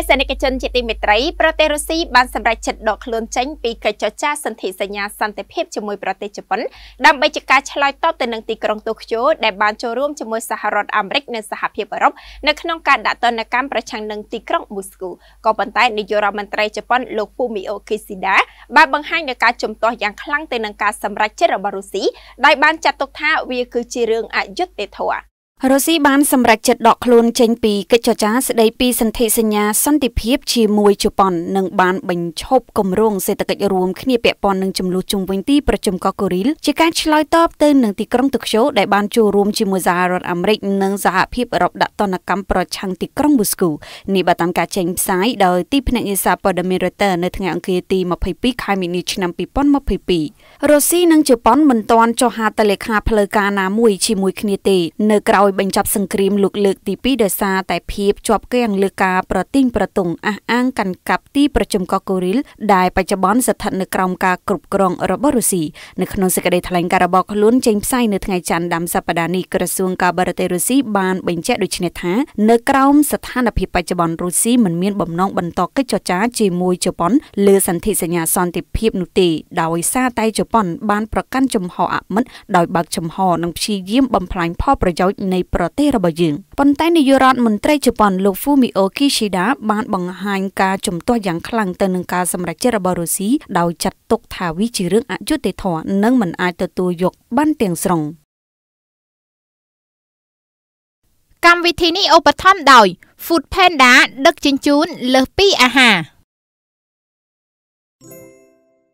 ទេសនិកជនជាទីមេត្រីប្រទេសរុស្ស៊ីបានសម្រេចចិត្តដកខ្លួនចេញពីកិច្ចចរចាសន្ធិសញ្ញាសន្តិភាពជាមួយប្រទេសជប៉ុនដើម្បីជាការឆ្លើយតបទៅនឹងទីក្រុងតូក្យូដែលបានចូលរួមជាមួយសហរដ្ឋអាមេរិកនិងសហភាពអឺរ៉ុបនៅក្នុងការដាក់ទណ្ឌកម្មប្រឆាំងនឹងទីក្រុងមូស្គូក៏ប៉ុន្តែនាយករដ្ឋមន្ត្រីជប៉ុនលោកភូមីអូគីស៊ីដាបានបង្ហាញដល់ការជំទាស់យ៉ាងខ្លាំងទៅនឹងការសម្រេចចិត្តរបស់រុស្ស៊ីដោយបានចាត់ទុកថាវាគឺជារឿងអយុត្តិធម៌រុស្ស៊ីបានសម្រេចចិត្តដកខ្លួនចេញពីកិច្ចចរចាស្តីពីសន្ធិសញ្ញាសន្តិភាពជាមួយជប៉ុននិងបានបញ្ឈប់គម្រោងសេដ្ឋកិច្ចរួមគ្នាពាក់ព័ន្ធនឹងចំនួនជុំវិញទីប្រជុំកោះកូរីលជាការឆ្លើយតបទៅនឹងទីក្រុងតូក្យូដែលបានចូលរួមជាមួយសហរដ្ឋអាមេរិកនិងសហភាពអឺរ៉ុបដាក់ទណ្ឌកម្មប្រឆាំងទីក្រុងមូស្គូនេះបើតាមការចេញផ្សាយដោយទីភ្នាក់ងារសារព័ត៌មាន Reuters នៅថ្ងៃអង្គារទី22ខែមីនាឆ្នាំ2022រុស្ស៊ីនិងជប៉ុនមិនទាន់ចុះហត្ថលេខាផ្លូវការណាមួយជាមួយគ្នាទេនៅក្រៅដោយបញ្ចប់សង្គ្រាមលោកលើកទី2ដោយសារតែភាពជាប់គាំងលើការប្រទិញប្រទង់អះអាងកាន់កាប់ទីប្រជុំកូកូរីលដែលបច្ចុប្បន្នស្ថិតនៅក្រោមការគ្រប់គ្រងរបស់រុស្ស៊ីនៅក្នុងសេចក្តីថ្លែងការណ៍របស់ខ្លួនចេញផ្សាយនៅថ្ងៃច័ន្ទដើមសប្តាហ៍នេះក្រសួងការបរទេសរុស្ស៊ីបាន បញ្ជាក់ដូចនេះថានៅក្រោមស្ថានភាពបច្ចុប្បន្នរុស្ស៊ីមិនមានបំណងបន្តកិច្ចចរចា ជាមួយជប៉ុនលើសន្ធិសញ្ញាសន្តិភាពនោះទេដោយសារតែជប៉ុន បានប្រកាន់ជំហរអមិត្តដោយបើកជំហរនិងព្យាយាមបំផ្លាញផលប្រយោជន៍នៃនៃប្រទេសរបស់យើងប៉ុន្តែនាយករដ្ឋមន្ត្រីជប៉ុនលោក Fumio Kishida បានបង្ហាញ ការជំទាស់យ៉ាងខ្លាំងទៅនឹងការសម្រេចចិត្តរបស់រុស្ស៊ីដោយចាត់ទុក ថាវាជារឿងអយុត្តិធម៌និងមិនអាចទទួលយកបានទាំងស្រុងកម្មវិធីនេះឧបត្ថម្ភដោយ Food Panda ដឹកជញ្ជូនលើសពីអាហារ